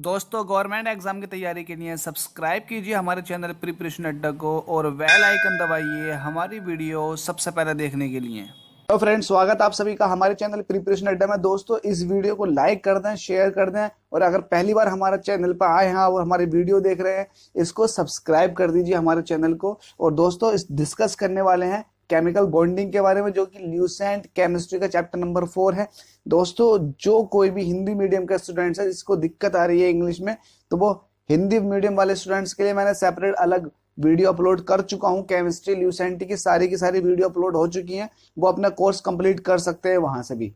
दोस्तों government exam की तैयारी के लिए सब्सक्राइब कीजिए हमारे चैनल प्रिपरेशन अड्डा को और वेल आइकन दबाइए हमारी वीडियो सबसे पहले देखने के लिए तो फ्रेंड्स स्वागत आप सभी का हमारे चैनल प्रिपरेशन अड्डा में दोस्तों इस वीडियो को लाइक कर दें शेयर कर दें और अगर पहली बार हमारे चैनल पर आए हैं और हमारे वीडियो देख रहे हैं इसको सब्सक्राइब कर दीजिए हमारे चैनल को और दोस्तों इस डिस्कस करने वाले हैं केमिकल बॉन्डिंग के बारे में जो कि ल्यूसेंट केमिस्ट्री का चैप्टर नंबर फोर है दोस्तों जो कोई भी हिंदी मीडियम का स्टूडेंट्स है जिसको दिक्कत आ रही है इंग्लिश में तो वो हिंदी मीडियम वाले स्टूडेंट्स के लिए मैंने सेपरेट अलग वीडियो अपलोड कर चुका हूँ केमिस्ट्री ल्यूसेंटी की सारी की सारी वीडियो अपलोड हो चुकी हैं वो अपना कोर्स कंप्लीट कर सकते हैं वहां से भी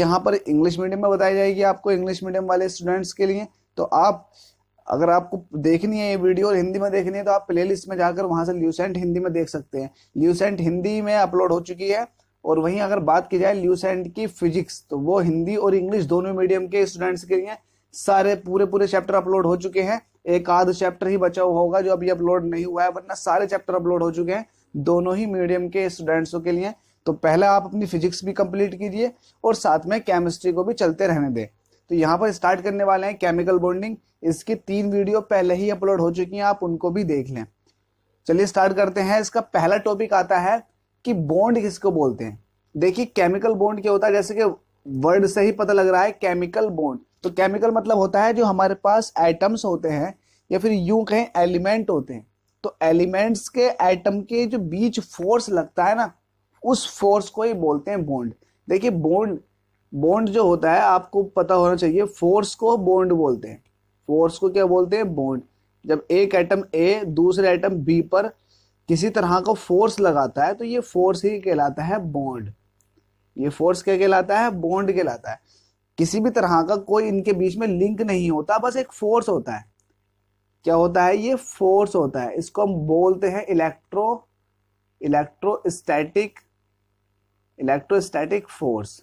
यहाँ पर इंग्लिश मीडियम में बताई जाएगी आपको इंग्लिश मीडियम वाले स्टूडेंट्स के लिए तो आप अगर आपको देखनी है ये वीडियो और हिंदी में देखनी है तो आप प्लेलिस्ट में जाकर वहां से ल्यूसेंट हिंदी में देख सकते हैं ल्यूसेंट हिंदी में अपलोड हो चुकी है और वहीं अगर बात की जाए ल्यूसेंट की फिजिक्स तो वो हिंदी और इंग्लिश दोनों मीडियम के स्टूडेंट्स के लिए सारे पूरे पूरे चैप्टर अपलोड हो चुके हैं एक आध चैप्टर ही बचा हुआ होगा जो अभी अपलोड नहीं हुआ है वरना सारे चैप्टर अपलोड हो चुके हैं दोनों ही मीडियम के स्टूडेंट्सों के लिए तो पहले आप अपनी फिजिक्स भी कंप्लीट कीजिए और साथ में केमिस्ट्री को भी चलते रहने दें तो यहाँ पर स्टार्ट करने वाले हैं केमिकल बॉन्डिंग इसकी तीन वीडियो पहले ही अपलोड हो चुकी हैं आप उनको भी देख लें चलिए स्टार्ट करते हैं इसका पहला टॉपिक आता है कि बॉन्ड किसको बोलते हैं देखिए केमिकल बॉन्ड क्या होता है जैसे कि वर्ड से ही पता लग रहा है केमिकल बॉन्ड तो केमिकल मतलब होता है जो हमारे पास एटम्स होते हैं या फिर यूं कहें एलिमेंट होते हैं तो एलिमेंट्स के एटम के जो बीच फोर्स लगता है ना उस फोर्स को ही बोलते हैं बॉन्ड देखिए बॉन्ड बॉन्ड जो होता है आपको पता होना चाहिए फोर्स को बॉन्ड बोलते हैं फोर्स को क्या बोलते हैं बॉन्ड जब एक एटम ए दूसरे एटम बी पर किसी तरह का फोर्स लगाता है तो ये फोर्स ही कहलाता है बॉन्ड ये फोर्स क्या कहलाता है बॉन्ड कहलाता है किसी भी तरह का कोई इनके बीच में लिंक नहीं होता बस एक फोर्स होता है क्या होता है ये फोर्स होता है इसको हम बोलते हैं इलेक्ट्रो इलेक्ट्रोस्टैटिक इलेक्ट्रोस्टैटिक फोर्स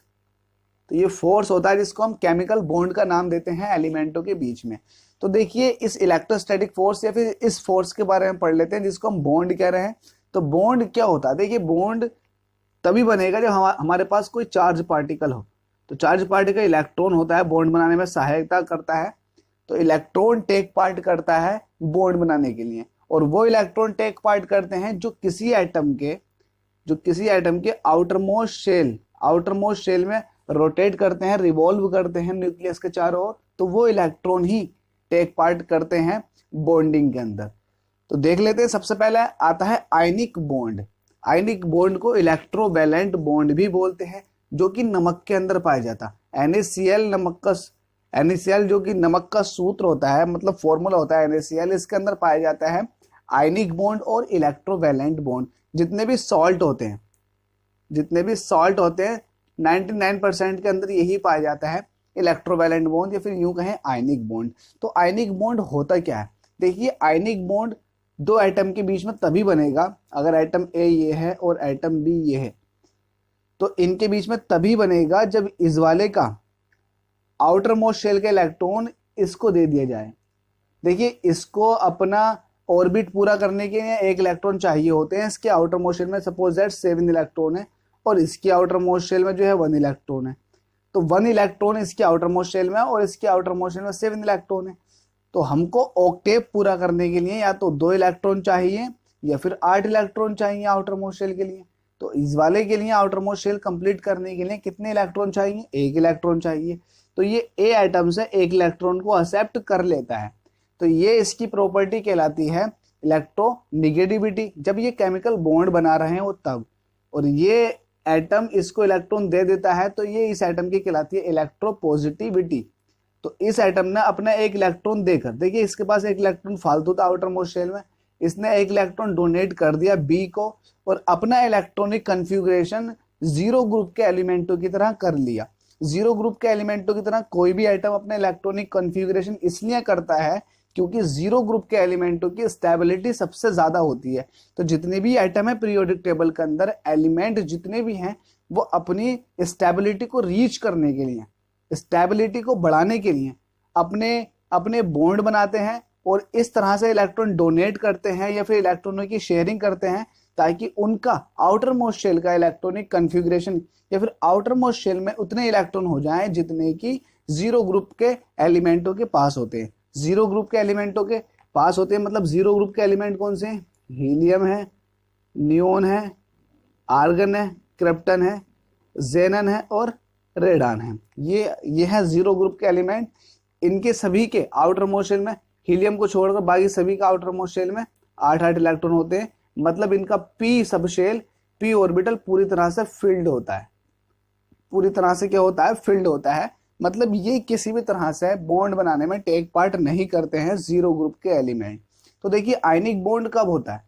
तो ये फोर्स होता है जिसको हम केमिकल बॉन्ड का नाम देते हैं एलिमेंटों के बीच में तो देखिए इस इलेक्ट्रोस्टैटिक फोर्स या फिर इस फोर्स के बारे में पढ़ लेते हैं जिसको हम बॉन्ड कह रहे हैं तो बॉन्ड क्या होता है देखिए बॉन्ड तभी बनेगा जब हम, हमारे पास कोई चार्ज पार्टिकल हो तो चार्ज पार्टिकल इलेक्ट्रॉन होता है बॉन्ड बनाने में सहायता करता है तो इलेक्ट्रॉन टेक पार्ट करता है बॉन्ड बनाने के लिए और वो इलेक्ट्रॉन टेक पार्ट करते हैं जो किसी एटम के जो किसी एटम के outermost shell outermost shell में रोटेट करते हैं रिवॉल्व करते हैं न्यूक्लियस के चारों ओर तो वो इलेक्ट्रॉन ही टेक पार्ट करते हैं बॉन्डिंग के अंदर तो देख लेते हैं सबसे पहले आता है आयनिक बॉन्ड आयनिक बॉन्ड को इलेक्ट्रोवैलेंट बॉन्ड भी बोलते हैं जो कि नमक के अंदर पाया जाता एन नमक का एन जो कि नमक का सूत्र होता है मतलब फॉर्मूला होता है एन इसके अंदर पाया जाता है आयनिक बॉन्ड और इलेक्ट्रोवैलेंट बॉन्ड जितने भी सॉल्ट होते हैं जितने भी सॉल्ट होते हैं 99 के अंदर यही पाया जाता है इलेक्ट्रोवैलेंट बॉन्ड या फिर यूं कहें आयनिक बॉन्ड तो आयनिक बॉन्ड होता क्या है देखिए आयनिक बॉन्ड दो एटम के बीच में तभी बनेगा अगर एटम ए ये है और एटम बी ये है तो इनके बीच में तभी बनेगा जब इस वाले का आउटर मोस्ट शेल के इलेक्ट्रॉन इसको दे दिया जाए देखिए इसको अपना ऑर्बिट पूरा करने के लिए एक इलेक्ट्रॉन चाहिए होते हैं इसके आउटर मोस्ट शेल में सपोज दैट सेवन इलेक्ट्रॉन है और इसकी आउटर मोस्ट शेल में जो है वन इलेक्ट्रॉन है तो वन इलेक्ट्रॉन इसके आउटर मोस्ट शेल में और इसके आउटर मोस्ट शेल में सेवन इलेक्ट्रॉन है तो हमको ऑक्टेव पूरा करने के लिए या तो दो इलेक्ट्रॉन चाहिए या फिर आठ इलेक्ट्रॉन चाहिए आउटर मोस्ट शेल के लिए तो इस वाले के लिए आउटर मोस्ट शेल कंप्लीट करने के लिए कितने इलेक्ट्रॉन चाहिए एक इलेक्ट्रॉन चाहिए तो ये ए आइटम से एक इलेक्ट्रॉन को एक्सेप्ट कर लेता है तो ये इसकी प्रॉपर्टी कहलाती है इलेक्ट्रो निगेटिविटी जब ये केमिकल बॉन्ड बना रहे वो तब और ये एटम इसको इलेक्ट्रॉन दे देता है तो ये इस एटम की कहलाती है पॉजिटिविटी तो इस एटम ने अपना एक इलेक्ट्रॉन देकर देखिए इसके पास एक इलेक्ट्रॉन फालतू था आउटर मोस्ट शेल में इसने एक इलेक्ट्रॉन डोनेट कर दिया बी को और अपना इलेक्ट्रॉनिक कन्फ्यूग्रेशन जीरो ग्रुप के एलिमेंटों की तरह कर लिया जीरो ग्रुप के एलिमेंटों की तरह कोई भी आइटम अपने इलेक्ट्रॉनिक कॉन्फ़िगरेशन इसलिए करता है क्योंकि जीरो ग्रुप के एलिमेंटों की स्टेबिलिटी सबसे ज्यादा होती है तो जितने भी आइटम है पीरियोडिक टेबल के अंदर एलिमेंट जितने भी हैं वो अपनी स्टेबिलिटी को रीच करने के लिए स्टेबिलिटी को बढ़ाने के लिए अपने अपने बॉन्ड बनाते हैं और इस तरह से इलेक्ट्रॉन डोनेट करते हैं या फिर इलेक्ट्रॉनों की शेयरिंग करते हैं ताकि उनका आउटर मोस्ट शेल का इलेक्ट्रॉनिक कन्फिग्रेशन या फिर आउटर मोस्ट शेल में उतने इलेक्ट्रॉन हो जाएं जितने की जीरो ग्रुप के एलिमेंटों के पास होते हैं जीरो ग्रुप के एलिमेंटों के पास होते हैं मतलब जीरो ग्रुप के एलिमेंट कौन से हैं हीलियम है नियोन है आर्गन है क्रिप्टन है जेनन है और रेडान है ये ये है जीरो ग्रुप के एलिमेंट इनके सभी के आउटर मोशन में हीलियम को छोड़कर बाकी सभी का आउटर मोशन में आठ आठ इलेक्ट्रॉन होते हैं मतलब इनका पी सबशेल पी ऑर्बिटल पूरी तरह से फिल्ड होता है पूरी तरह से क्या होता है फिल्ड होता है मतलब ये किसी भी तरह से बॉन्ड बनाने में टेक पार्ट नहीं करते हैं जीरो ग्रुप के एलिमेंट e तो देखिए आयनिक बॉन्ड कब होता है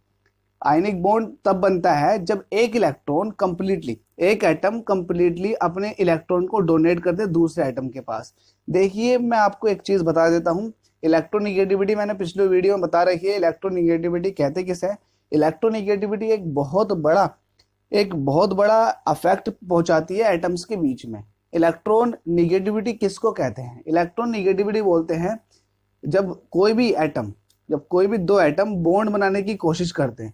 आयनिक बॉन्ड तब बनता है जब एक इलेक्ट्रॉन कंप्लीटली एक एटम कंप्लीटली अपने इलेक्ट्रॉन को डोनेट कर दे दूसरे एटम के पास देखिए मैं आपको एक चीज़ बता देता हूँ इलेक्ट्रोनिगेटिविटी मैंने पिछले वीडियो में बता रखी है इलेक्ट्रोनिगेटिविटी कहते किस है इलेक्ट्रोनिगेटिविटी एक बहुत बड़ा एक बहुत बड़ा अफेक्ट पहुंचाती है एटम्स के बीच में इलेक्ट्रॉन निगेटिविटी किसको कहते हैं इलेक्ट्रॉन निगेटिविटी बोलते हैं जब कोई भी एटम जब कोई भी दो एटम बॉन्ड बनाने की कोशिश करते हैं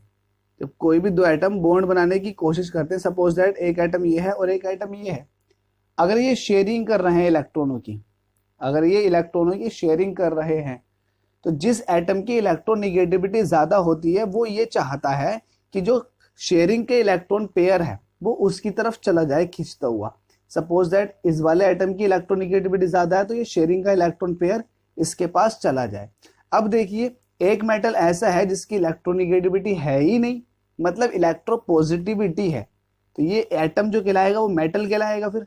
जब कोई भी दो एटम बॉन्ड बनाने की कोशिश करते हैं सपोज दैट एक एटम ये है और एक एटम ये है अगर ये शेयरिंग कर रहे हैं इलेक्ट्रॉनों की अगर ये इलेक्ट्रॉनों की शेयरिंग कर रहे हैं तो जिस एटम की इलेक्ट्रॉन निगेटिविटी ज़्यादा होती है वो ये चाहता है कि जो शेयरिंग के इलेक्ट्रॉन पेयर है वो उसकी तरफ चला जाए खींचता हुआ सपोज दैट इस वाले आइटम की इलेक्ट्रोनिगेटिविटी ज्यादा है तो ये शेयरिंग का इलेक्ट्रॉन पेयर इसके पास चला जाए अब देखिए एक मेटल ऐसा है जिसकी इलेक्ट्रोनिगेटिविटी है ही नहीं मतलब पॉजिटिविटी है तो ये एटम जो कहलाएगा वो मेटल कहलाएगा फिर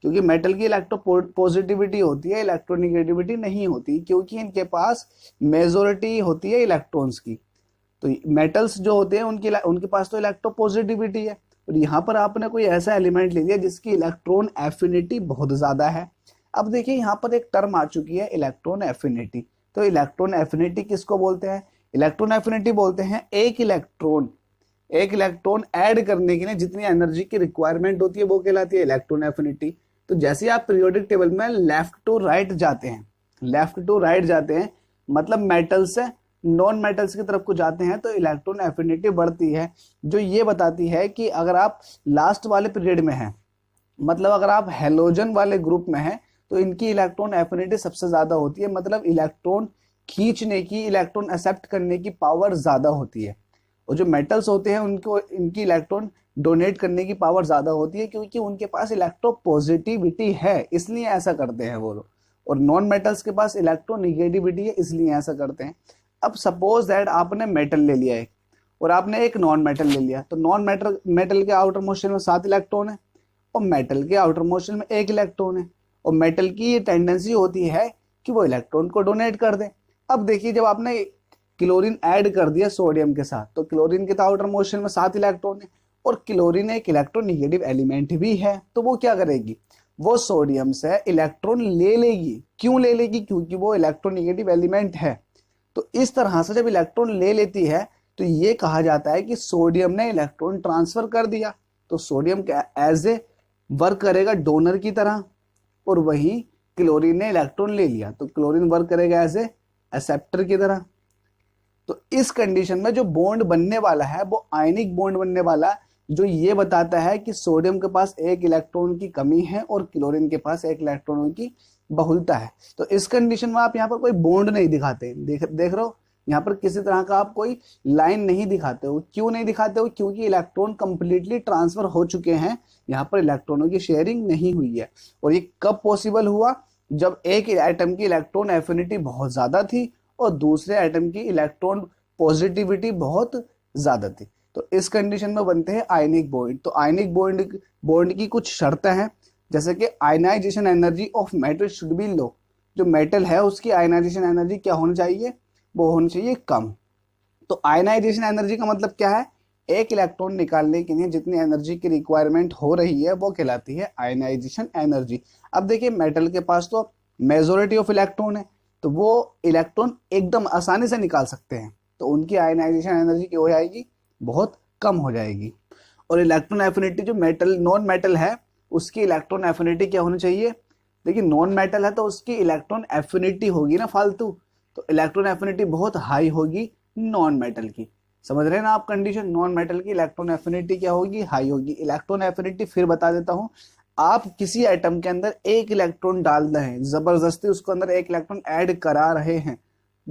क्योंकि मेटल की इलेक्ट्रो पॉजिटिविटी होती है इलेक्ट्रोनिगेटिविटी नहीं होती क्योंकि इनके पास मेजोरिटी होती है इलेक्ट्रॉन्स की तो मेटल्स जो होते हैं उनके उनके पास तो इलेक्ट्रो पॉजिटिविटी है और यहाँ पर आपने कोई ऐसा एलिमेंट ले लिया जिसकी इलेक्ट्रॉन एफिनिटी बहुत ज़्यादा है अब देखिए यहाँ पर एक टर्म आ चुकी है इलेक्ट्रॉन एफिनिटी तो इलेक्ट्रॉन एफिनिटी किसको बोलते हैं इलेक्ट्रॉन एफिनिटी बोलते हैं एक इलेक्ट्रॉन एक इलेक्ट्रॉन ऐड करने के लिए जितनी एनर्जी की रिक्वायरमेंट होती है वो कहलाती है इलेक्ट्रॉन एफिनिटी तो जैसे आप पीरियोडिक टेबल में लेफ्ट टू राइट जाते हैं लेफ्ट टू राइट जाते हैं मतलब मेटल से नॉन मेटल्स की तरफ को जाते हैं तो इलेक्ट्रॉन एफिनिटी बढ़ती है जो ये बताती है कि अगर आप लास्ट वाले पीरियड में हैं मतलब अगर आप हेलोजन वाले ग्रुप में हैं तो इनकी इलेक्ट्रॉन एफिनिटी सबसे ज़्यादा होती है मतलब इलेक्ट्रॉन खींचने की इलेक्ट्रॉन एक्सेप्ट करने की पावर ज़्यादा होती है और जो मेटल्स होते हैं उनको इनकी इलेक्ट्रॉन डोनेट करने की पावर ज़्यादा होती है क्योंकि उनके पास इलेक्ट्रो पॉजिटिविटी है इसलिए ऐसा करते हैं वो लोग और नॉन मेटल्स के पास इलेक्ट्रो निगेटिविटी है इसलिए ऐसा करते हैं अब सपोज दैट आपने मेटल ले लिया एक और आपने एक नॉन मेटल ले लिया तो नॉन मेटल मेटल के आउटर मोशन में सात इलेक्ट्रॉन है और मेटल के आउटर मोशन में एक इलेक्ट्रॉन है और मेटल की ये टेंडेंसी होती है कि वो इलेक्ट्रॉन को डोनेट कर दे अब देखिए जब आपने क्लोरीन ऐड कर दिया सोडियम के साथ तो क्लोरीन के तो आउटर मोशन में सात इलेक्ट्रॉन है और क्लोरीन एक इलेक्ट्रोनिगेटिव एलिमेंट भी है तो वो क्या करेगी वो सोडियम से इलेक्ट्रॉन ले लेगी क्यों ले लेगी क्योंकि वो इलेक्ट्रोनिगेटिव एलिमेंट है तो इस तरह से जब इलेक्ट्रॉन ले लेती है तो ये कहा जाता है कि सोडियम ने इलेक्ट्रॉन ट्रांसफर कर दिया तो सोडियम एज ए वर्क करेगा डोनर की तरह और वही क्लोरीन ने इलेक्ट्रॉन ले लिया तो क्लोरीन वर्क करेगा एज ए एक्सेप्टर की तरह तो इस कंडीशन में जो बॉन्ड बनने वाला है वो आयनिक बॉन्ड बनने वाला जो ये बताता है कि सोडियम के पास एक इलेक्ट्रॉन की कमी है और क्लोरीन के पास एक इलेक्ट्रॉन की बहुलता है तो इस कंडीशन में आप यहाँ पर कोई बॉन्ड नहीं दिखाते देख देख रहे हो यहाँ पर किसी तरह का आप कोई लाइन नहीं दिखाते हो क्यों नहीं दिखाते हो क्योंकि इलेक्ट्रॉन कंप्लीटली ट्रांसफर हो चुके हैं यहाँ पर इलेक्ट्रॉनों की शेयरिंग नहीं हुई है और ये कब पॉसिबल हुआ जब एक आइटम की इलेक्ट्रॉन एफिनिटी बहुत ज्यादा थी और दूसरे आइटम की इलेक्ट्रॉन पॉजिटिविटी बहुत ज्यादा थी तो इस कंडीशन में बनते हैं आयनिक बॉन्ड तो आयनिक बॉन्ड बॉन्ड की कुछ शर्तें हैं जैसे कि ionisation energy of metal should be low जो मेटल है उसकी आयनाइजेशन एनर्जी क्या होनी चाहिए वो होनी चाहिए कम तो आयनाइजेशन एनर्जी का मतलब क्या है एक इलेक्ट्रॉन निकालने के लिए जितनी एनर्जी की रिक्वायरमेंट हो रही है वो कहलाती है आयनाइजेशन एनर्जी अब देखिए मेटल के पास तो मेजोरिटी ऑफ इलेक्ट्रॉन है तो वो इलेक्ट्रॉन एकदम आसानी से निकाल सकते हैं तो उनकी आयनाइजेशन एनर्जी क्या हो जाएगी बहुत कम हो जाएगी और इलेक्ट्रॉन एफिनिटी जो मेटल नॉन मेटल है उसकी इलेक्ट्रॉन एफिनिटी क्या होनी चाहिए देखिए नॉन मेटल है तो उसकी इलेक्ट्रॉन एफिनिटी होगी ना फालतू तो इलेक्ट्रॉन एफिनिटी बहुत हाई होगी नॉन मेटल की समझ रहे हैं ना आप कंडीशन नॉन मेटल की इलेक्ट्रॉन एफिनिटी क्या होगी हाई होगी इलेक्ट्रॉन एफिनिटी फिर बता देता हूँ आप किसी आइटम के अंदर एक इलेक्ट्रॉन डाल रहे हैं जबरदस्ती उसको अंदर एक इलेक्ट्रॉन ऐड करा रहे हैं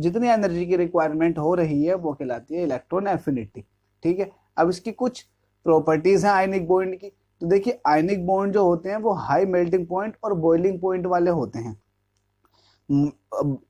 जितनी एनर्जी की रिक्वायरमेंट हो रही है वो कहलाती है इलेक्ट्रॉन एफिनिटी ठीक है अब इसकी कुछ प्रॉपर्टीज हैं आयनिक बॉन्ड की तो देखिए आयनिक बॉन्ड जो होते हैं वो हाई मेल्टिंग पॉइंट और बॉइलिंग पॉइंट वाले होते हैं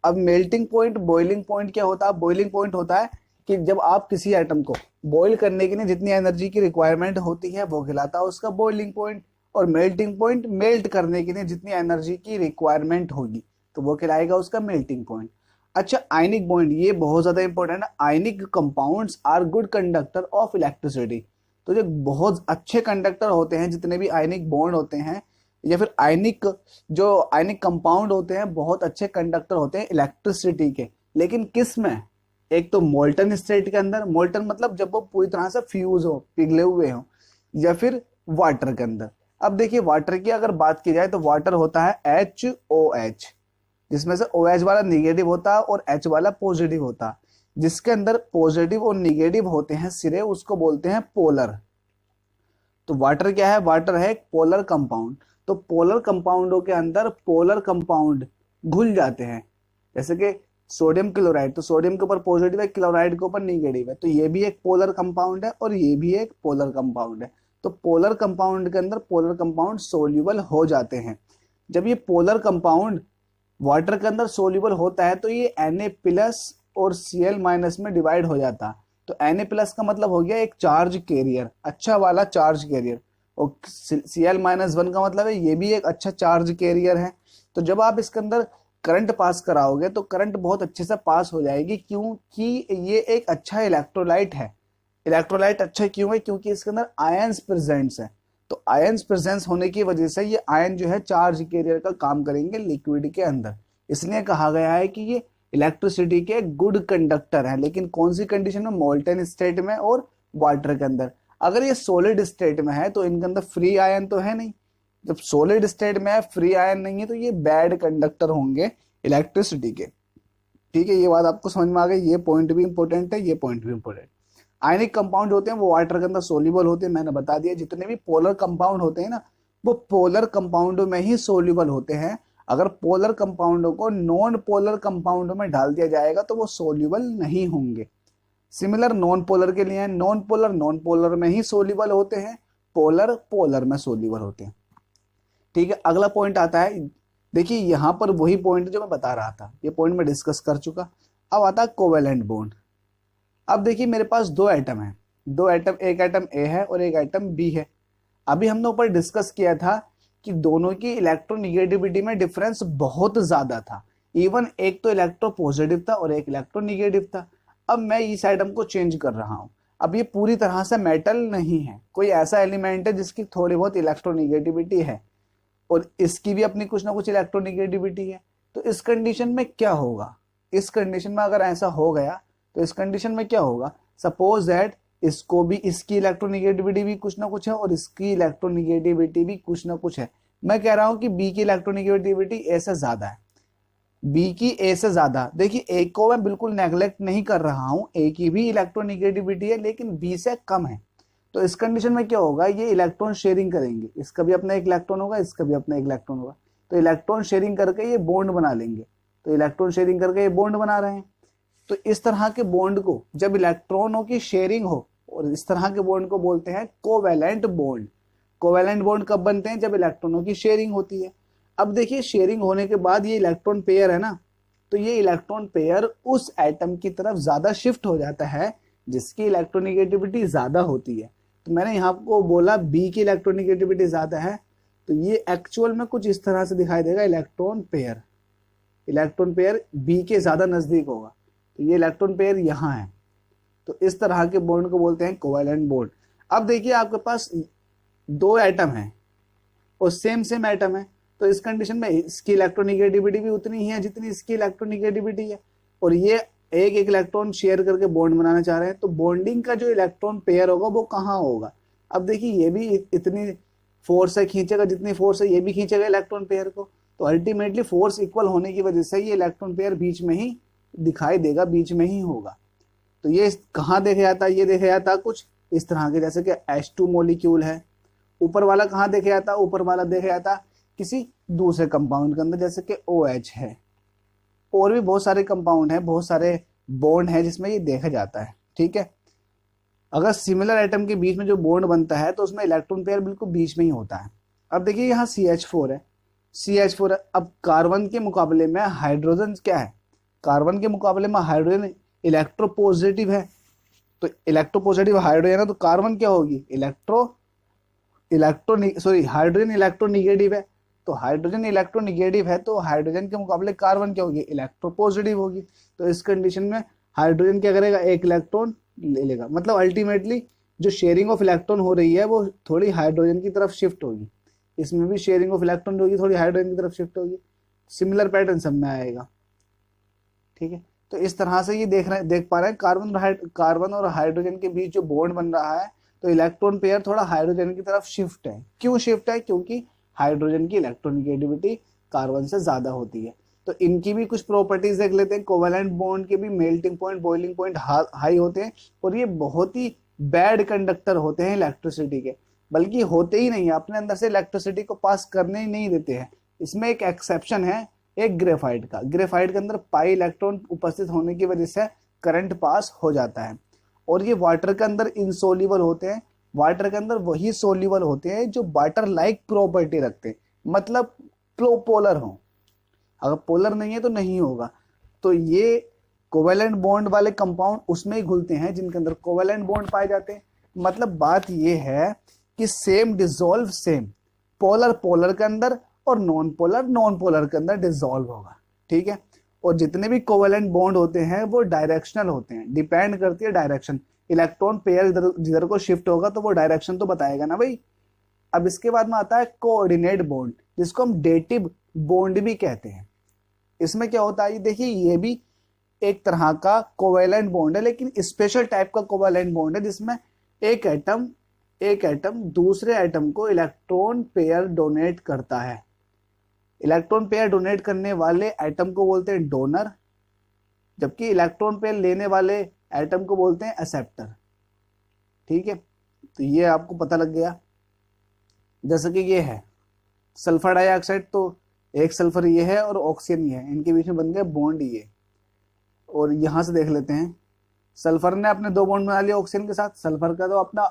अब मेल्टिंग पॉइंट बॉइलिंग पॉइंट क्या होता है बॉइलिंग पॉइंट होता है कि जब आप किसी आइटम को बॉईल करने के लिए जितनी एनर्जी की रिक्वायरमेंट होती है वो कहलाता है उसका बॉइलिंग पॉइंट और मेल्टिंग पॉइंट मेल्ट करने के लिए जितनी एनर्जी की रिक्वायरमेंट होगी तो वो खिलाएगा उसका मेल्टिंग पॉइंट अच्छा आयनिक बॉइंड ये बहुत ज़्यादा इंपॉर्टेंट है ionic compounds are good conductor of electricity तो जो बहुत अच्छे कंडक्टर होते हैं जितने भी आयनिक बॉन्ड होते हैं या फिर आयनिक जो आयनिक कंपाउंड होते हैं बहुत अच्छे कंडक्टर होते हैं इलेक्ट्रिसिटी के लेकिन किस में एक तो मोल्टन स्टेट के अंदर मोल्टन मतलब जब वो पूरी तरह से फ्यूज हो पिघले हुए हो या फिर वाटर के अंदर अब देखिए वाटर की अगर बात की जाए तो वाटर होता है एच ओ एच जिसमें से ओ एच वाला निगेटिव होता है और एच वाला पॉजिटिव होता है जिसके अंदर पॉजिटिव और निगेटिव होते हैं सिरे उसको बोलते हैं पोलर तो वाटर क्या है वाटर है एक पोलर कंपाउंड तो पोलर कंपाउंडों के अंदर पोलर कंपाउंड घुल जाते हैं जैसे कि सोडियम क्लोराइड तो सोडियम के ऊपर पॉजिटिव है क्लोराइड के ऊपर निगेटिव है तो ये भी एक पोलर कंपाउंड है और ये भी एक पोलर कंपाउंड है तो पोलर कंपाउंड के अंदर पोलर कंपाउंड सोल्यूबल हो जाते हैं जब ये पोलर कंपाउंड वाटर के अंदर सोल्यूबल होता है तो ये एन ए प्लस और सी एल माइनस में डिवाइड हो जाता तो एन ए प्लस का मतलब हो गया एक चार्ज कैरियर अच्छा वाला चार्ज कैरियर और सी एल माइनस वन का मतलब है ये भी एक अच्छा चार्ज कैरियर है तो जब आप इसके अंदर करंट पास कराओगे तो करंट बहुत अच्छे से पास हो जाएगी क्योंकि ये एक अच्छा इलेक्ट्रोलाइट है इलेक्ट्रोलाइट अच्छा क्यों है क्योंकि इसके अंदर आयन्स प्रेजेंट्स हैं तो आयन्स प्रेजेंस होने की वजह से ये आयन जो है चार्ज कैरियर का काम करेंगे लिक्विड के अंदर इसलिए कहा गया है कि ये इलेक्ट्रिसिटी के गुड कंडक्टर है लेकिन कौन सी कंडीशन में मोल्टेन स्टेट में और वाटर के अंदर अगर ये सोलिड स्टेट में है तो इनके अंदर फ्री आयन तो है नहीं जब सोलिड स्टेट में है फ्री आयन नहीं है तो ये बैड कंडक्टर होंगे इलेक्ट्रिसिटी के ठीक है ये बात आपको समझ में आ गई ये पॉइंट भी इंपॉर्टेंट है ये पॉइंट भी इंपॉर्टेंट आयनिक कंपाउंड होते हैं वो वाटर के अंदर सोल्यूबल होते हैं मैंने बता दिया जितने भी पोलर कंपाउंड होते हैं ना वो पोलर कंपाउंड में ही सोल्यूबल होते हैं अगर पोलर कंपाउंडों को नॉन पोलर कंपाउंडों में डाल दिया जाएगा तो वो सोल्यूबल नहीं होंगे सिमिलर नॉन पोलर के लिए नॉन पोलर नॉन पोलर में ही सोल्यूबल होते हैं पोलर पोलर में सोल्यूबल होते हैं ठीक है अगला पॉइंट आता है देखिए यहां पर वही पॉइंट जो मैं बता रहा था ये पॉइंट मैं डिस्कस कर चुका अब आता है कोवेलेंट बोन्ड अब देखिए मेरे पास दो आइटम है दो आइटम एक आइटम ए है और एक आइटम बी है अभी हमने ऊपर डिस्कस किया था कि दोनों की इलेक्ट्रोनिगेटिविटी में डिफरेंस बहुत ज़्यादा था इवन एक तो इलेक्ट्रो पॉजिटिव था और एक इलेक्ट्रोनिगेटिव था अब मैं इस आइटम को चेंज कर रहा हूँ अब ये पूरी तरह से मेटल नहीं है कोई ऐसा एलिमेंट है जिसकी थोड़ी बहुत इलेक्ट्रोनिगेटिविटी है और इसकी भी अपनी कुछ ना कुछ इलेक्ट्रोनिगेटिविटी है तो इस कंडीशन में क्या होगा इस कंडीशन में अगर ऐसा हो गया तो इस कंडीशन में क्या होगा सपोज दैट इसको भी इसकी इलेक्ट्रोनिगेटिविटी भी कुछ ना कुछ है और इसकी इलेक्ट्रोनिगेटिविटी भी कुछ ना कुछ है मैं कह रहा हूं कि बी की इलेक्ट्रोनिगेटिविटी ए से ज्यादा है बी की ए से ज्यादा देखिए ए को मैं बिल्कुल नेग्लेक्ट नहीं कर रहा हूं ए की भी इलेक्ट्रोनिगेटिविटी है लेकिन बी से कम है तो इस कंडीशन में क्या होगा ये इलेक्ट्रॉन शेयरिंग करेंगे इसका भी अपना एक इलेक्ट्रॉन होगा इसका भी अपना एक इलेक्ट्रॉन होगा तो इलेक्ट्रॉन शेयरिंग करके ये बॉन्ड बना लेंगे तो इलेक्ट्रॉन शेयरिंग करके ये बॉन्ड बना रहे हैं तो इस तरह के बॉन्ड को जब इलेक्ट्रॉनों की शेयरिंग हो और इस तरह के बॉन्ड को बोलते हैं कोवेलेंट बॉन्ड कोवेलेंट बॉन्ड कब बनते हैं जब इलेक्ट्रॉनों की शेयरिंग होती है अब देखिए शेयरिंग होने के बाद ये इलेक्ट्रॉन पेयर है ना तो ये इलेक्ट्रॉन पेयर उस एटम की तरफ ज्यादा शिफ्ट हो जाता है जिसकी इलेक्ट्रोनिगेटिविटी ज्यादा होती है तो मैंने यहाँ को बोला बी की इलेक्ट्रोनिगेटिविटी ज्यादा है तो ये एक्चुअल में कुछ इस तरह से दिखाई देगा electron pair electron pair B के ज्यादा नजदीक होगा तो ये इलेक्ट्रॉन पेयर यहाँ है तो इस तरह के बॉन्ड को बोलते हैं कोवेलेंट बॉन्ड अब देखिए आपके पास दो एटम है और सेम सेम एटम है तो इस कंडीशन में इसकी इलेक्ट्रोनिगेटिविटी भी उतनी ही है जितनी इसकी इलेक्ट्रोनिगेटिविटी है और ये एक एक इलेक्ट्रॉन शेयर करके बॉन्ड बनाना चाह रहे हैं तो बॉन्डिंग का जो इलेक्ट्रॉन पेयर होगा वो कहाँ होगा अब देखिए ये भी इतनी फोर्स है खींचेगा जितनी फोर्स है ये भी खींचेगा इलेक्ट्रॉन पेयर को तो अल्टीमेटली फोर्स इक्वल होने की वजह से ये इलेक्ट्रॉन पेयर बीच में ही दिखाई देगा बीच में ही होगा तो ये कहाँ देखा जाता है ये देखा जाता कुछ इस तरह के जैसे कि एच टू मोलिक्यूल है ऊपर वाला कहाँ देखा जाता है ऊपर वाला देखा जाता किसी दूसरे कंपाउंड के अंदर जैसे कि ओ OH है और भी बहुत सारे कंपाउंड है बहुत सारे बॉन्ड है जिसमें ये देखा जाता है ठीक है अगर सिमिलर आइटम के बीच में जो बॉन्ड बनता है तो उसमें इलेक्ट्रॉन पेयर बिल्कुल बीच में ही होता है अब देखिए यहाँ सी एच फोर है सी एच फोर अब कार्बन के मुकाबले में हाइड्रोजन क्या है कार्बन के मुकाबले में हाइड्रोजन इलेक्ट्रोपोजिटिव है तो इलेक्ट्रोपोजिटिव हाइड्रोजन है तो कार्बन क्या होगी electro electro sorry hydrogen electronegative है तो हाइड्रोजन इलेक्ट्रोनिगेटिव है तो हाइड्रोजन के मुकाबले कार्बन क्या होगी इलेक्ट्रोपोजिटिव होगी तो इस कंडीशन में हाइड्रोजन क्या करेगा एक इलेक्ट्रॉन ले लेगा मतलब अल्टीमेटली जो शेयरिंग ऑफ इलेक्ट्रॉन हो रही है वो थोड़ी हाइड्रोजन की तरफ शिफ्ट होगी इसमें भी शेयरिंग ऑफ इलेक्ट्रॉन होगी थोड़ी हाइड्रोजन की तरफ शिफ्ट होगी सिमिलर पैटर्न सब में आएगा ठीक है तो इस तरह से ये देख रहे देख पा रहे हैं कार्बन कार्बन और हाइड्रोजन के बीच जो बॉन्ड बन रहा है तो इलेक्ट्रॉन पेयर थोड़ा हाइड्रोजन की तरफ शिफ्ट है क्यों शिफ्ट है क्योंकि हाइड्रोजन की इलेक्ट्रॉन कार्बन से ज्यादा होती है तो इनकी भी कुछ प्रॉपर्टीज देख लेते हैं कोवेलेंट बॉन्ड के भी melting point boiling point high होते हैं और ये बहुत ही बैड कंडक्टर होते हैं इलेक्ट्रिसिटी के बल्कि होते ही नहीं है अपने अंदर से इलेक्ट्रिसिटी को पास करने ही नहीं देते हैं इसमें एक एक्सेप्शन है एक ग्रेफाइट का ग्रेफाइट के अंदर पाई इलेक्ट्रॉन उपस्थित होने की वजह से करंट पास हो जाता है और ये वाटर के अंदर इनसोल्यूबल होते हैं वाटर के अंदर वही सोल्यूबल होते हैं जो वाटर लाइक प्रॉपर्टी रखते हैं मतलब पोलर हो अगर पोलर नहीं है तो नहीं होगा तो ये कोवेलेंट बॉन्ड वाले कंपाउंड उसमें ही घुलते हैं जिनके अंदर कोवेलेंट बॉन्ड पाए जाते हैं मतलब बात यह है कि same dissolve same polar polar के अंदर और नॉन पोलर नॉन पोलर के अंदर डिजोल्व होगा ठीक है और जितने भी कोवेलेंट बॉन्ड होते हैं वो डायरेक्शनल होते हैं डिपेंड करती है डायरेक्शन इलेक्ट्रॉन पेयर इधर जिधर को शिफ्ट होगा तो वो डायरेक्शन तो बताएगा ना भाई अब इसके बाद में आता है कोऑर्डिनेट बॉन्ड जिसको हम डेटिव बॉन्ड भी कहते हैं इसमें क्या होता है देखिए ये भी एक तरह का कोवेलेंट बॉन्ड है लेकिन स्पेशल टाइप का कोवेलेंट बॉन्ड है जिसमें एक एटम एक एटम दूसरे एटम को इलेक्ट्रॉन पेयर डोनेट करता है इलेक्ट्रॉन पेयर डोनेट करने वाले एटम को बोलते हैं डोनर जबकि इलेक्ट्रॉन पेयर लेने वाले एटम को बोलते हैं एक्सेप्टर ठीक है तो ये आपको पता लग गया जैसे कि ये है सल्फर डाइऑक्साइड तो एक सल्फर ये है और ऑक्सीजन ये है इनके बीच में बन गए बॉन्ड ये और यहाँ से देख लेते हैं सल्फर ने अपने दो बॉन्ड बना लिए ऑक्सीजन के साथ सल्फर का तो अपना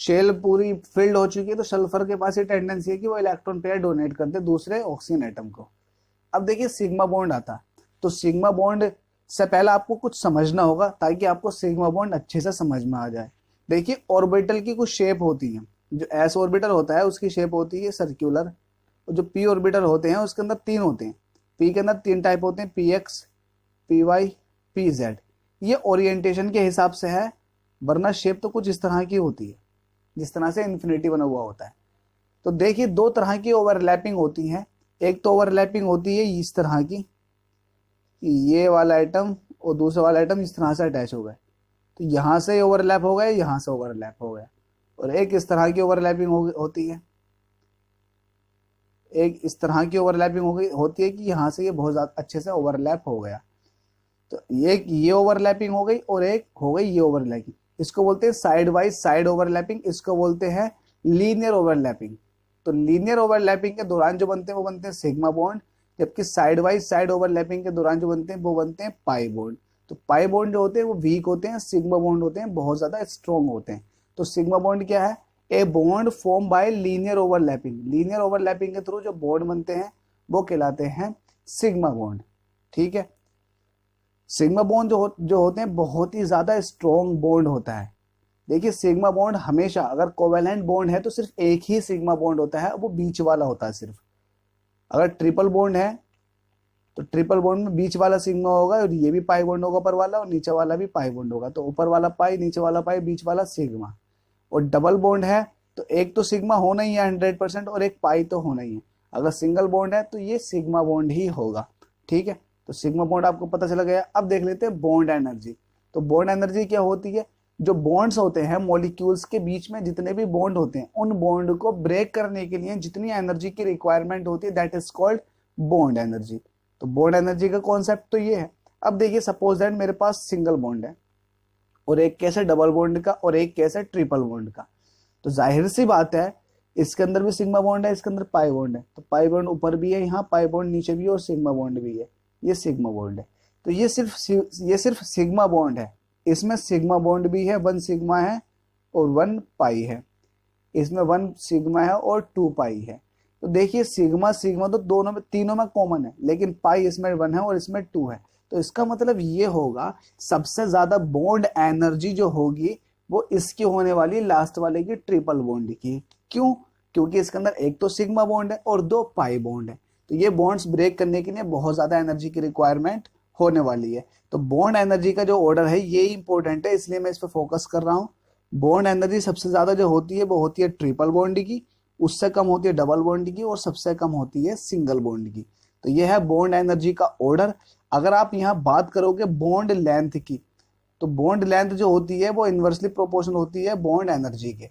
शेल पूरी फिल्ड हो चुकी है तो सल्फर के पास ये टेंडेंसी है कि वो इलेक्ट्रॉन पेयर डोनेट करते हैं दूसरे ऑक्सीजन एटम को अब देखिए सिग्मा बॉन्ड आता तो सिग्मा बॉन्ड से पहले आपको कुछ समझना होगा ताकि आपको सिग्मा बॉन्ड अच्छे से समझ में आ जाए देखिए ऑर्बिटल की कुछ शेप होती है जो एस ऑर्बिटल होता है उसकी शेप होती है सर्क्यूलर और जो पी ऑर्बिटल होते हैं उसके अंदर तीन होते हैं पी के अंदर तीन टाइप होते हैं P X P Y P Z ये ओरिएंटेशन के हिसाब से है वरना शेप तो कुछ इस तरह की होती है जिस तरह से इन्फिनिटी बना हुआ होता है तो देखिए दो तरह की ओवरलैपिंग होती है एक तो ओवरलैपिंग होती है इस तरह की ये वाला आइटम और दूसरा वाला आइटम इस तरह से अटैच हो गए तो यहाँ से ओवरलैप हो गया यहाँ से ओवरलैप हो गया और एक इस तरह की ओवरलैपिंग हो, होती है एक इस तरह की ओवरलैपिंग हो गई होती है कि यहाँ से ये यह बहुत ज़्यादा अच्छे से ओवरलैप हो गया तो एक ये ओवरलैपिंग हो गई और एक हो गई ये ओवरलैपिंग इसको बोलते हैं साइड वाइज साइड ओवरलैपिंग इसको बोलते हैं लीनियर ओवरलैपिंग तो लीनियर ओवरलैपिंग के दौरान जो बनते हैं वो बनते हैं सिग्मा बॉन्ड जबकि साइड वाइज साइड ओवरलैपिंग के दौरान जो बनते हैं वो बनते हैं पाई बॉन्ड तो पाई बॉन्ड जो होते हैं वो वीक होते हैं सिग्मा बॉन्ड होते हैं बहुत ज़्यादा स्ट्रॉन्ग होते हैं तो सिग्मा बॉन्ड क्या है a bond form by linear overlapping linear overlapping के थ्रू जो बॉन्ड बनते हैं वो कहलाते हैं सिग्मा बॉन्ड ठीक है सिग्मा बॉन्ड जो हो, जो होते हैं बहुत ही ज़्यादा स्ट्रॉन्ग बॉन्ड होता है देखिए सिग्मा बॉन्ड हमेशा अगर कोवेलेंट बॉन्ड है तो सिर्फ एक ही सिग्मा बॉन्ड होता है वो बीच वाला होता है सिर्फ अगर ट्रिपल बॉन्ड है तो ट्रिपल बॉन्ड में बीच वाला सिग्मा होगा और ये भी पाई बॉन्ड होगा ऊपर वाला और नीचे वाला भी पाई बॉन्ड होगा तो ऊपर वाला पाई नीचे वाला पाई बीच वाला सिग्मा और डबल बॉन्ड है तो एक तो सिग्मा होना ही है हंड्रेड परसेंट और एक पाई तो होना ही है अगर सिंगल बॉन्ड है तो ये सिग्मा बॉन्ड ही होगा ठीक है तो सिग्मा बॉन्ड आपको पता चला गया अब देख लेते हैं बॉन्ड एनर्जी तो बॉन्ड एनर्जी क्या होती है जो बॉन्ड्स होते हैं मॉलिक्यूल्स के बीच में जितने भी बॉन्ड होते हैं उन बॉन्ड को ब्रेक करने के लिए जितनी एनर्जी की रिक्वायरमेंट होती है that is called bond energy तो बॉन्ड एनर्जी का कॉन्सेप्ट तो ये है अब देखिए सपोज दैट मेरे पास सिंगल बॉन्ड है और एक कैसे डबल बॉन्ड का और एक कैसे ट्रिपल बॉन्ड का तो जाहिर सी बात है इसके अंदर भी सिग्मा बॉन्ड है इसके अंदर पाई बॉन्ड है तो पाई बॉन्ड ऊपर भी है यहाँ पाई बॉन्ड नीचे भी है और सिग्मा बॉन्ड भी है ये सिग्मा बॉन्ड है तो ये सिर्फ ये सिर्फ सिग्मा बॉन्ड है इसमें सिग्मा बॉन्ड भी है वन सिग्मा है और वन पाई है इसमें वन सिग्मा है और टू पाई है तो देखिए सिग्मा सिग्मा तो दोनों में तीनों में कॉमन है लेकिन पाई इसमें वन है और इसमें टू है तो इसका मतलब ये होगा सबसे ज्यादा बॉन्ड एनर्जी जो होगी वो इसकी होने वाली लास्ट वाले की ट्रिपल बॉन्ड की क्यों क्योंकि इसके अंदर एक तो सिग्मा बॉन्ड है और दो पाई बॉन्ड है तो ये बॉन्ड्स ब्रेक करने के लिए बहुत ज़्यादा एनर्जी की रिक्वायरमेंट होने वाली है तो बॉन्ड एनर्जी का जो ऑर्डर है ये इंपॉर्टेंट है इसलिए मैं इस पर फोकस कर रहा हूँ बॉन्ड एनर्जी सबसे ज़्यादा जो होती है वो होती है ट्रिपल बॉन्ड की उससे कम होती है डबल बॉन्ड की और सबसे कम होती है सिंगल बॉन्ड की तो यह है बॉन्ड एनर्जी का ऑर्डर अगर आप यहाँ बात करोगे बॉन्ड लेंथ की तो बॉन्ड लेंथ जो होती है वो इन्वर्सली प्रोपोर्शन होती है बॉन्ड एनर्जी के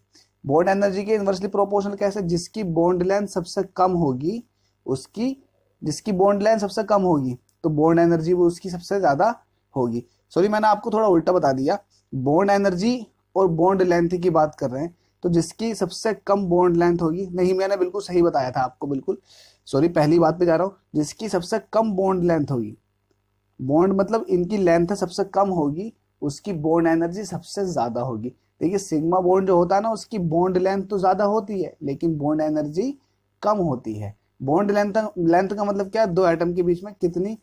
बॉन्ड एनर्जी के इन्वर्सली प्रोपोर्शन कैसे जिसकी बॉन्ड लेंथ सबसे कम होगी उसकी जिसकी बॉन्ड लेंथ सबसे कम होगी तो बॉन्ड एनर्जी वो उसकी सबसे ज़्यादा होगी सॉरी मैंने आपको थोड़ा उल्टा बता दिया बॉन्ड एनर्जी और बॉन्ड लेंथ की बात कर रहे हैं तो जिसकी सबसे कम बॉन्ड लेंथ होगी नहीं मैंने बिल्कुल सही बताया था आपको बिल्कुल सॉरी पहली बात पे जा रहा हूँ जिसकी सबसे कम बॉन्ड लेंथ होगी बॉन्ड मतलब इनकी लेंथ सबसे कम होगी उसकी बॉन्ड एनर्जी सबसे ज़्यादा होगी देखिए सिग्मा बॉन्ड जो होता है ना उसकी बॉन्ड लेंथ तो ज़्यादा होती है लेकिन बॉन्ड एनर्जी कम होती है बॉन्ड लेंथ लेंथ का मतलब क्या दो एटम के बीच में कितनी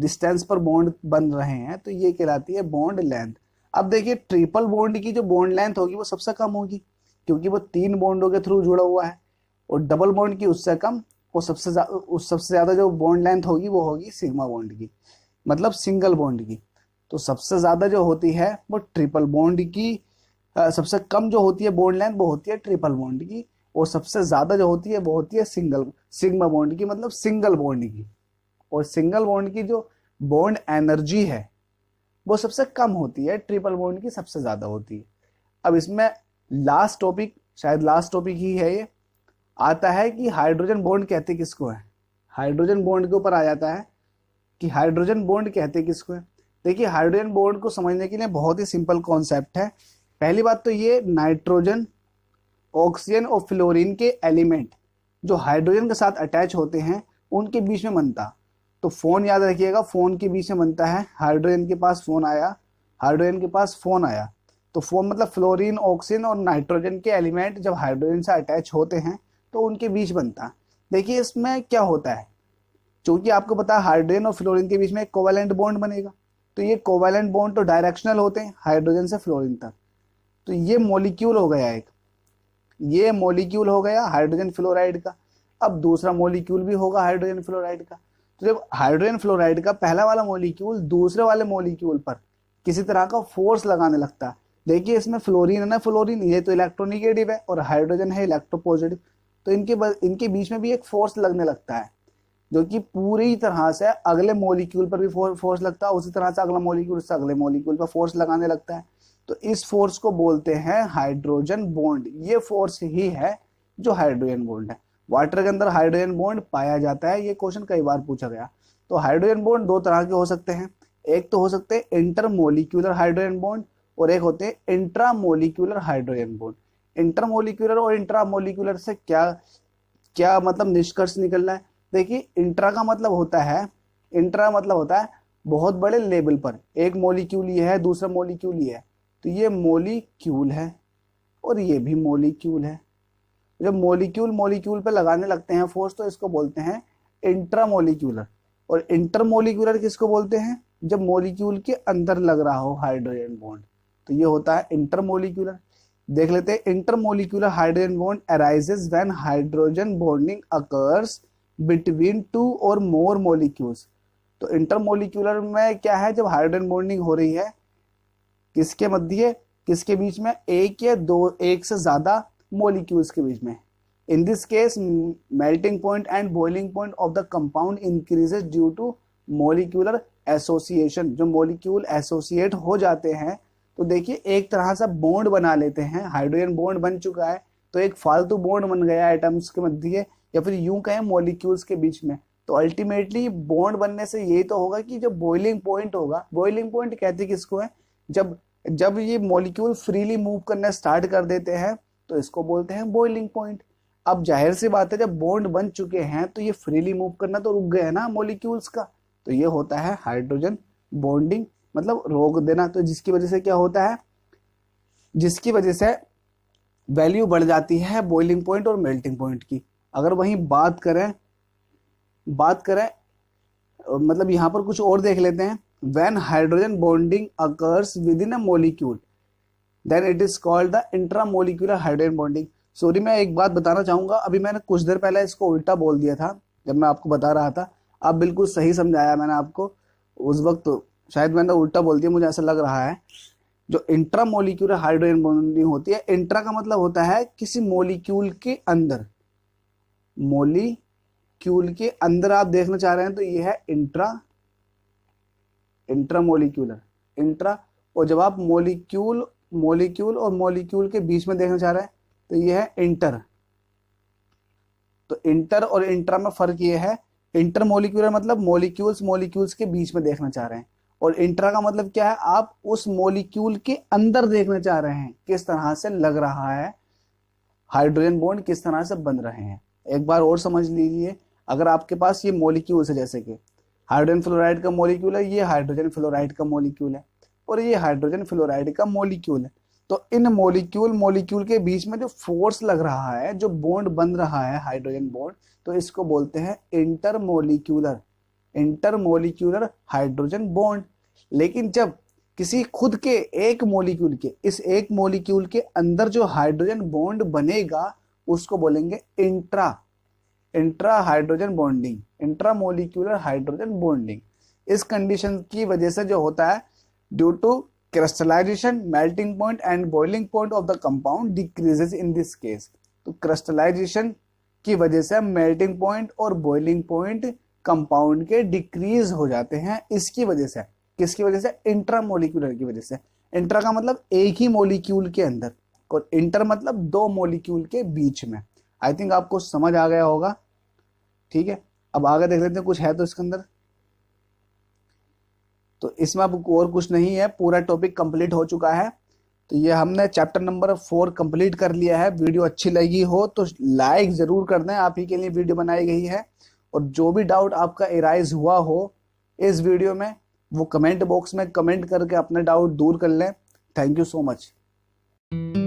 डिस्टेंस पर बॉन्ड बन रहे हैं तो ये कहलाती है बॉन्ड लेंथ अब देखिए ट्रिपल बॉन्ड की जो बॉन्ड लेंथ होगी वो सबसे कम होगी क्योंकि वो तीन बॉन्डों के थ्रू जुड़ा हुआ है और डबल बॉन्ड की उससे कम वो सबसे उस सबसे ज़्यादा जो बॉन्ड लेंथ होगी वो होगी सिग्मा बॉन्ड की मतलब सिंगल बॉन्ड की तो सबसे ज़्यादा जो होती है वो ट्रिपल बॉन्ड की सबसे कम जो होती है बॉन्ड लेंथ वो होती है ट्रिपल बॉन्ड की और सबसे ज्यादा जो होती है वो होती है सिंगल सिग्मा बॉन्ड की मतलब सिंगल बॉन्ड की और सिंगल बॉन्ड की जो बॉन्ड एनर्जी है वो सबसे कम होती है ट्रिपल बॉन्ड की सबसे ज्यादा होती है अब इसमें लास्ट टॉपिक शायद लास्ट टॉपिक ही है ये आता है कि हाइड्रोजन बॉन्ड कहते किसको है हाइड्रोजन बॉन्ड के ऊपर आ जाता है कि हाइड्रोजन बॉन्ड कहते किसको है देखिए हाइड्रोजन बॉन्ड को समझने के लिए बहुत ही सिंपल कॉन्सेप्ट है पहली बात तो ये नाइट्रोजन ऑक्सीजन और फ्लोरीन के एलिमेंट जो हाइड्रोजन के साथ अटैच होते हैं उनके बीच में बनता तो फ़ोन याद रखिएगा फ़ोन के बीच में बनता है हाइड्रोजन के पास फ़ोन आया हाइड्रोजन के पास फ़ोन आया तो फ़ोन मतलब फ्लोरीन ऑक्सीजन और नाइट्रोजन के एलिमेंट जब हाइड्रोजन से अटैच होते हैं तो उनके बीच बनता देखिए इसमें क्या होता है चूँकि आपको पता है हाइड्रोजन और फ्लोरीन के बीच में एक कोवेलेंट बॉन्ड बनेगा तो ये कोवेलेंट बॉन्ड तो डायरेक्शनल होते हैं हाइड्रोजन से फ्लोरिन तक तो ये मोलिक्यूल हो गया एक ये मोलिक्यूल हो गया हाइड्रोजन फ्लोराइड का अब दूसरा मोलिक्यूल भी होगा हाइड्रोजन फ्लोराइड का तो जब हाइड्रोजन फ्लोराइड का पहला वाला मोलिक्यूल दूसरे वाले मोलिक्यूल पर किसी तरह का फोर्स लगाने लगता है देखिए इसमें फ्लोरीन है ना फ्लोरीन ये तो इलेक्ट्रोनिगेटिव है और हाइड्रोजन है इलेक्ट्रोपोजिटिव तो इनके इनके बीच में भी एक फोर्स लगने लगता है जो कि पूरी तरह से अगले मोलिक्यूल पर भी फोर्स लगता है उसी तरह से अगला मोलिक्यूल से अगले मोलिक्यूल पर फोर्स लगाने लगता है तो इस फोर्स को बोलते हैं हाइड्रोजन बॉन्ड ये फोर्स ही है जो हाइड्रोजन बॉन्ड है वाटर के अंदर हाइड्रोजन बॉन्ड पाया जाता है ये क्वेश्चन कई बार पूछा गया तो हाइड्रोजन बॉन्ड दो तरह के हो सकते हैं एक तो हो सकते हैं इंटरमोलिक्यूलर हाइड्रोजन बॉन्ड और एक होते हैं इंट्रामोलिक्यूलर हाइड्रोजन बॉन्ड इंटरमोलिक्यूलर और इंट्रामोलिक्यूलर से क्या क्या मतलब निष्कर्ष निकलना है देखिए इंट्रा का मतलब होता है इंट्रा मतलब होता है बहुत बड़े लेवल पर एक मोलिक्यूल ये है दूसरा मोलिक्यूल ये है तो ये मोलिक्यूल है और ये भी मोलिक्यूल है जब मोलिक्यूल मोलिक्यूल पे लगाने लगते हैं फोर्स तो इसको बोलते हैं इंट्रामोलिक्यूलर और इंटरमोलिक्यूलर किसको बोलते हैं जब मोलिक्यूल के अंदर लग रहा हो हाइड्रोजन बॉन्ड तो ये होता है इंटरमोलिक्यूलर देख लेते हैं intermolecular hydrogen bond arises when hydrogen bonding occurs between two or more molecules तो इंटरमोलिक्यूलर में क्या है जब हाइड्रोजन बॉन्डिंग हो रही है किसके मध्य किसके बीच में एक या दो एक से ज़्यादा मोलिक्यूल्स के बीच में in this case melting point and boiling point of the compound increases due to molecular association जो मोलिक्यूल एसोसिएट हो जाते हैं तो देखिए एक तरह सा बॉन्ड बना लेते हैं हाइड्रोजन बॉन्ड बन चुका है तो एक फालतू बॉन्ड बन गया एटम्स के मध्य या फिर यूं कहें मॉलिक्यूल्स के बीच में तो अल्टीमेटली बॉन्ड बनने से यही तो होगा कि जो बॉइलिंग पॉइंट होगा बॉइलिंग पॉइंट कहते किसको है जब जब ये मॉलिक्यूल फ्रीली मूव करना स्टार्ट कर देते हैं तो इसको बोलते हैं बॉइलिंग पॉइंट अब जाहिर सी बात है जब बॉन्ड बन चुके हैं तो ये फ्रीली मूव करना तो रुक गए ना मॉलिक्यूल्स का तो ये होता है हाइड्रोजन बॉन्डिंग मतलब रोक देना तो जिसकी वजह से क्या होता है जिसकी वजह से वैल्यू बढ़ जाती है बॉइलिंग पॉइंट और मेल्टिंग पॉइंट की अगर वहीं बात करें बात करें मतलब यहाँ पर कुछ और देख लेते हैं when hydrogen bonding occurs within a molecule then it is called the intramolecular hydrogen bonding sorry मैं एक बात बताना चाहूंगा अभी मैंने कुछ देर पहले इसको उल्टा बोल दिया था जब मैं आपको बता रहा था आप बिल्कुल सही समझाया मैंने आपको उस वक्त शायद मैंने उल्टा बोल दिया मुझे ऐसा लग रहा है जो इंट्रा मोलिक्यूलर हाइड्रोजन बॉन्डिंग होती है इंट्रा का मतलब होता है किसी मोलिक्यूल के अंदर मोलिक्यूल के अंदर आप देखना चाह रहे हैं तो ये है इंट्रा इंट्रामोलिक्यूलर इंट्रा और जब आप मोलिक्यूल मोलिक्यूल और मोलिक्यूल के बीच में देखना चाह रहे हैं तो यह है इंटर तो इंटर और इंट्रा में फर्क यह है इंटर मोलिक्यूलर मतलब मोलिक्यूल्स मोलिक्यूल्स के बीच में देखना चाह रहे हैं और इंट्रा का मतलब क्या है आप उस मोलिक्यूल के अंदर देखना चाह रहे हैं किस तरह से लग रहा है हाइड्रोजन बॉन्ड किस तरह से बन रहे हैं एक बार और समझ लीजिए अगर आपके पास ये मोलिक्यूल्स है जैसे कि हाइड्रोजन फ्लोराइड का मोलिक्यूल है ये हाइड्रोजन फ्लोराइड का मोलिक्यूल है और ये हाइड्रोजन फ्लोराइड का मोलिक्यूल है तो इन मोलिक्यूल मोलिक्यूल के बीच में जो फोर्स लग रहा है जो बॉन्ड बन रहा है हाइड्रोजन बॉन्ड तो इसको बोलते हैं इंटरमोलिक्यूलर इंटरमोलिक्यूलर हाइड्रोजन बॉन्ड लेकिन जब किसी खुद के एक मोलिक्यूल के इस एक मोलिक्यूल के अंदर जो हाइड्रोजन बॉन्ड बनेगा उसको बोलेंगे intra intra hydrogen bonding intramolecular hydrogen bonding इस कंडीशन की वजह से जो होता है due to crystallisation melting point and boiling point of the compound decreases in this case तो क्रिस्टलाइजेशन की वजह से मेल्टिंग पॉइंट और बॉइलिंग पॉइंट कंपाउंड के डिक्रीज हो जाते हैं इसकी वजह से किसकी वजह से इंट्रामोलिक्यूलर की वजह से इंट्रा का मतलब एक ही मोलिक्यूल के अंदर और इंटर मतलब दो मोलिक्यूल के बीच में आई थिंक आपको समझ आ गया होगा ठीक है अब आगे देख लेते हैं कुछ है तो इसके अंदर तो इसमें अब और कुछ नहीं है पूरा टॉपिक कंप्लीट हो चुका है तो ये हमने चैप्टर नंबर फोर कंप्लीट कर लिया है वीडियो अच्छी लगी हो तो लाइक जरूर कर दें आप ही के लिए वीडियो बनाई गई है और जो भी डाउट आपका इराइज हुआ हो इस वीडियो में वो कमेंट बॉक्स में कमेंट करके अपने डाउट दूर कर लें थैंक यू सो मच